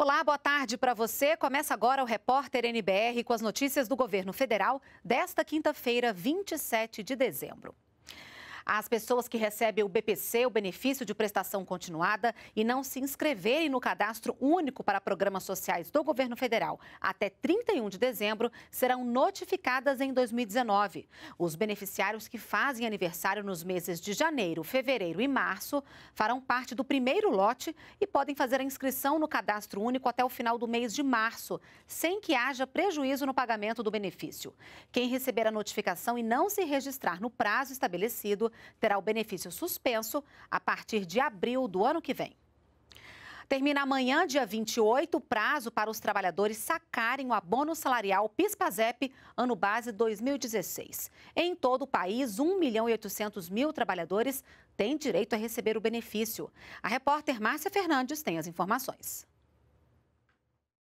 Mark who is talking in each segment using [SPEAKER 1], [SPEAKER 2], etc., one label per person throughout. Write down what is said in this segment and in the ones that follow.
[SPEAKER 1] Olá, boa tarde para você. Começa agora o Repórter NBR com as notícias do governo federal desta quinta-feira, 27 de dezembro. As pessoas que recebem o BPC, o benefício de prestação continuada, e não se inscreverem no cadastro único para programas sociais do governo federal até 31 de dezembro serão notificadas em 2019. Os beneficiários que fazem aniversário nos meses de janeiro, fevereiro e março farão parte do primeiro lote e podem fazer a inscrição no cadastro único até o final do mês de março, sem que haja prejuízo no pagamento do benefício. Quem receber a notificação e não se registrar no prazo estabelecido terá o benefício suspenso a partir de abril do ano que vem. Termina amanhã, dia 28, o prazo para os trabalhadores sacarem o abono salarial PIS-PASEP ano base 2016. Em todo o país, 1 milhão e 800 mil trabalhadores têm direito a receber o benefício. A repórter Márcia Fernandes
[SPEAKER 2] tem as informações.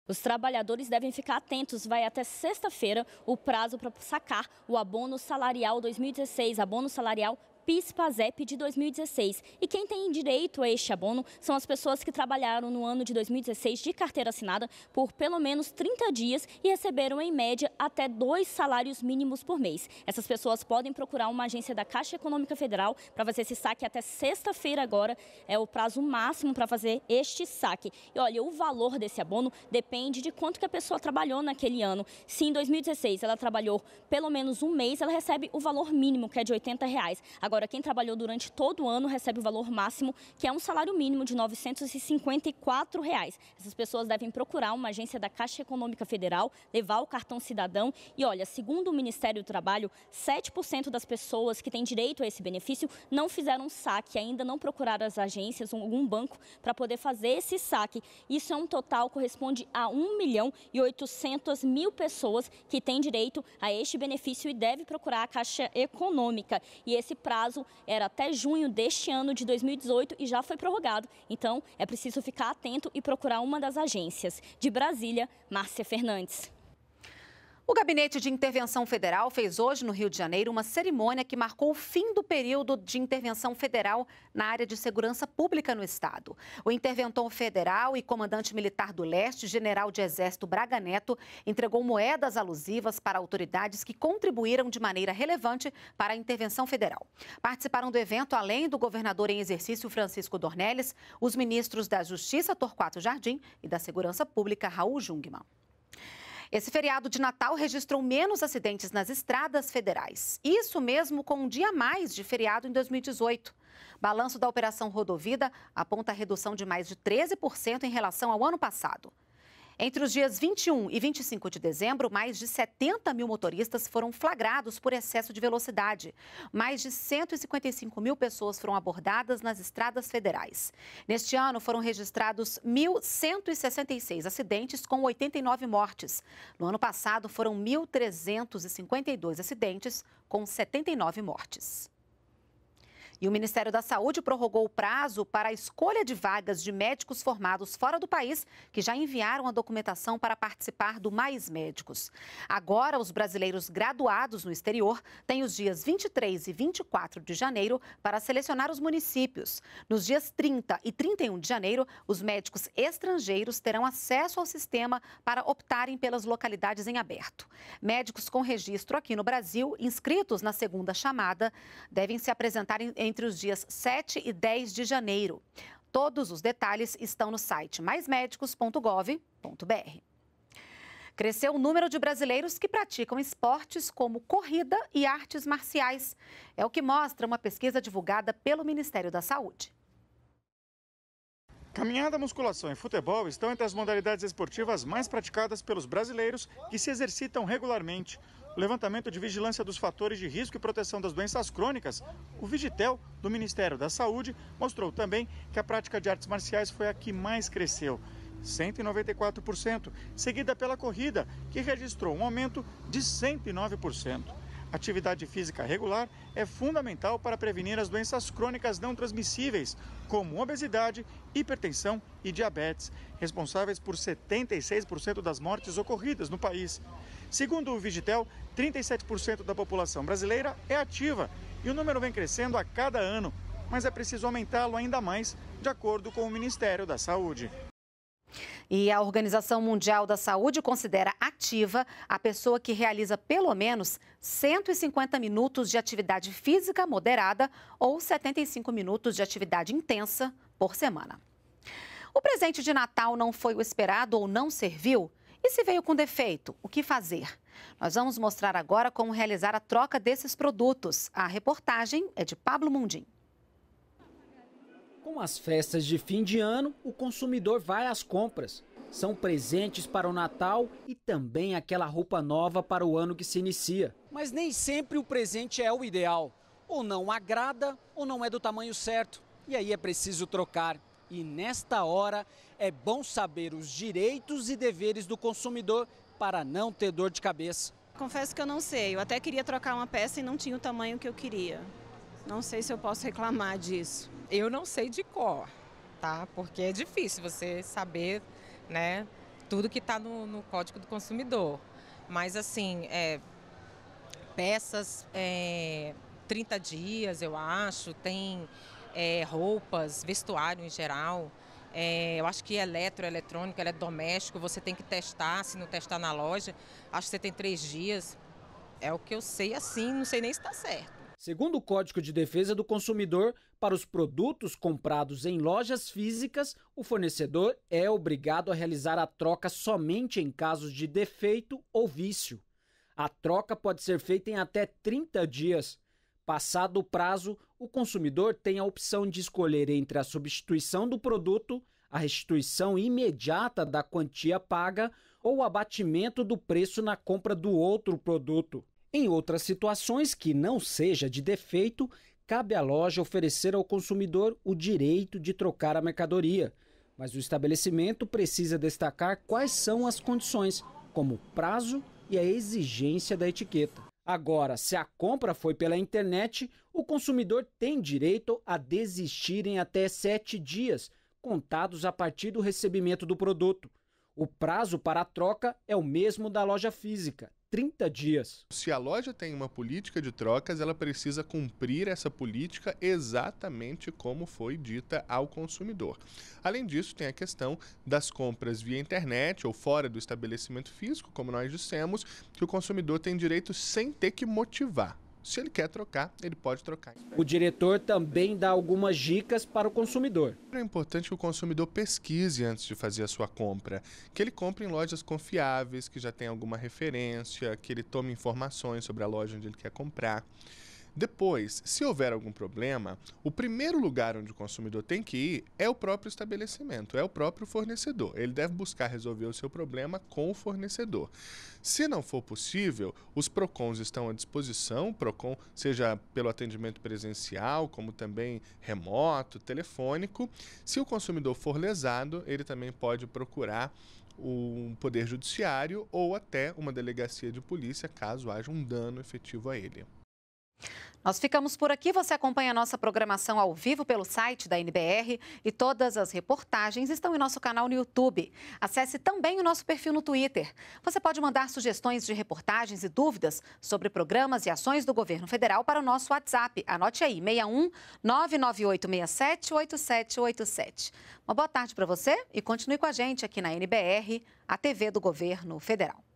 [SPEAKER 2] Os trabalhadores devem ficar atentos. Vai até sexta-feira o prazo para sacar o abono salarial 2016, abono salarial PIS-PASEP de 2016. E quem tem direito a este abono são as pessoas que trabalharam no ano de 2016 de carteira assinada por pelo menos 30 dias e receberam, em média, até dois salários mínimos por mês. Essas pessoas podem procurar uma agência da Caixa Econômica Federal para fazer esse saque até sexta-feira agora. É o prazo máximo para fazer este saque. E olha, o valor desse abono depende de quanto que a pessoa trabalhou naquele ano. Se em 2016 ela trabalhou pelo menos um mês, ela recebe o valor mínimo, que é de R$ 80 reais. Agora, Agora, quem trabalhou durante todo o ano recebe o valor máximo, que é um salário mínimo de R$ 954. Reais. Essas pessoas devem procurar uma agência da Caixa Econômica Federal, levar o cartão cidadão e, olha, segundo o Ministério do Trabalho, 7% das pessoas que têm direito a esse benefício não fizeram saque, ainda não procuraram as agências ou algum banco para poder fazer esse saque. Isso é um total, corresponde a 1 milhão e 800 mil pessoas que têm direito a este benefício e deve procurar a Caixa Econômica. E esse prazo prazo era até junho deste ano de 2018 e já foi prorrogado. Então, é preciso ficar atento e procurar uma das agências. De Brasília, Márcia Fernandes.
[SPEAKER 1] O Gabinete de Intervenção Federal fez hoje, no Rio de Janeiro, uma cerimônia que marcou o fim do período de intervenção federal na área de segurança pública no Estado. O interventor federal e comandante militar do leste, general de Exército Braga Neto, entregou moedas alusivas para autoridades que contribuíram de maneira relevante para a intervenção federal. Participaram do evento, além do governador em exercício Francisco Dornelles, os ministros da Justiça Torquato Jardim e da Segurança Pública Raul Jungmann. Esse feriado de Natal registrou menos acidentes nas estradas federais. Isso mesmo com um dia a mais de feriado em 2018. Balanço da Operação Rodovida aponta a redução de mais de 13% em relação ao ano passado. Entre os dias 21 e 25 de dezembro, mais de 70 mil motoristas foram flagrados por excesso de velocidade. Mais de 155 mil pessoas foram abordadas nas estradas federais. Neste ano, foram registrados 1.166 acidentes, com 89 mortes. No ano passado, foram 1.352 acidentes, com 79 mortes. E o Ministério da Saúde prorrogou o prazo para a escolha de vagas de médicos formados fora do país que já enviaram a documentação para participar do Mais Médicos. Agora, os brasileiros graduados no exterior têm os dias 23 e 24 de janeiro para selecionar os municípios. Nos dias 30 e 31 de janeiro, os médicos estrangeiros terão acesso ao sistema para optarem pelas localidades em aberto. Médicos com registro aqui no Brasil, inscritos na segunda chamada, devem se apresentar em entre os dias 7 e 10 de janeiro. Todos os detalhes estão no site maismedicos.gov.br. Cresceu o número de brasileiros que praticam esportes como corrida e artes marciais. É o que mostra uma pesquisa divulgada pelo Ministério da Saúde.
[SPEAKER 3] Caminhada, musculação e futebol estão entre as modalidades esportivas mais praticadas pelos brasileiros que se exercitam regularmente. O levantamento de vigilância dos fatores de risco e proteção das doenças crônicas, o Vigitel, do Ministério da Saúde, mostrou também que a prática de artes marciais foi a que mais cresceu. 194%, seguida pela corrida, que registrou um aumento de 109%. Atividade física regular é fundamental para prevenir as doenças crônicas não transmissíveis, como obesidade, hipertensão e diabetes, responsáveis por 76% das mortes ocorridas no país. Segundo o Vigitel, 37% da população brasileira é ativa e o número vem crescendo a cada ano, mas é preciso aumentá-lo ainda mais, de acordo com o Ministério da Saúde.
[SPEAKER 1] E a Organização Mundial da Saúde considera ativa a pessoa que realiza pelo menos 150 minutos de atividade física moderada ou 75 minutos de atividade intensa por semana. O presente de Natal não foi o esperado ou não serviu? E se veio com defeito, o que fazer? Nós vamos mostrar agora como realizar a troca desses produtos. A reportagem é de Pablo Mundim.
[SPEAKER 4] Com as festas de fim de ano, o consumidor vai às compras. São presentes para o Natal e também aquela roupa nova para o ano que se inicia. Mas nem sempre o presente é o ideal. Ou não agrada, ou não é do tamanho certo. E aí é preciso trocar. E nesta hora é bom saber os direitos e deveres do consumidor para não ter dor de cabeça.
[SPEAKER 1] Confesso que eu não sei. Eu até queria trocar uma peça e não tinha o tamanho que eu queria. Não sei se eu posso reclamar disso eu não sei de cor, tá? Porque é difícil você saber, né, tudo que está no, no, Código do Consumidor. Mas, assim, é, peças, é, 30 dias, eu acho, tem é, roupas, vestuário em geral. É, eu acho que eletro, eletrônico, ele é doméstico, você tem que testar, se não testar na loja, acho que você tem
[SPEAKER 4] três dias. É o que eu sei assim, não sei nem se está certo. Segundo o Código de Defesa do Consumidor, para os produtos comprados em lojas físicas, o fornecedor é obrigado a realizar a troca somente em casos de defeito ou vício. A troca pode ser feita em até 30 dias. Passado o prazo, o consumidor tem a opção de escolher entre a substituição do produto, a restituição imediata da quantia paga ou o abatimento do preço na compra do outro produto. Em outras situações que não seja de defeito, cabe à loja oferecer ao consumidor o direito de trocar a mercadoria, mas o estabelecimento precisa destacar quais são as condições, como o prazo e a exigência da etiqueta. Agora, se a compra foi pela internet, o consumidor tem direito a desistir em até sete dias, contados a partir do recebimento do produto. O prazo para a troca é o mesmo da loja física,
[SPEAKER 3] 30 dias. Se a loja tem uma política de trocas, ela precisa cumprir essa política exatamente como foi dita ao consumidor. Além disso, tem a questão das compras via internet ou fora do estabelecimento físico, como nós dissemos, que o consumidor tem direito sem ter que motivar. Se ele quer trocar, ele pode trocar. O diretor também dá algumas dicas para o consumidor. É importante que o consumidor pesquise antes de fazer a sua compra, que ele compre em lojas confiáveis, que já tem alguma referência, que ele tome informações sobre a loja onde ele quer comprar. Depois, se houver algum problema, o primeiro lugar onde o consumidor tem que ir é o próprio estabelecimento, é o próprio fornecedor. Ele deve buscar resolver o seu problema com o fornecedor. Se não for possível, os PROCONs estão à disposição, PROCON, seja pelo atendimento presencial, como também remoto, telefônico. Se o consumidor for lesado, ele também pode procurar um poder judiciário ou até uma delegacia de polícia, caso haja um dano efetivo a ele.
[SPEAKER 1] Nós ficamos por aqui. Você acompanha a nossa programação ao vivo pelo site da NBR e todas as reportagens estão em nosso canal no YouTube. Acesse também o nosso perfil no Twitter. Você pode mandar sugestões de reportagens e dúvidas sobre programas e ações do governo federal para o nosso WhatsApp. Anote aí: 61 998 8787. Uma boa tarde para você e continue com a gente aqui na NBR, a TV do Governo Federal.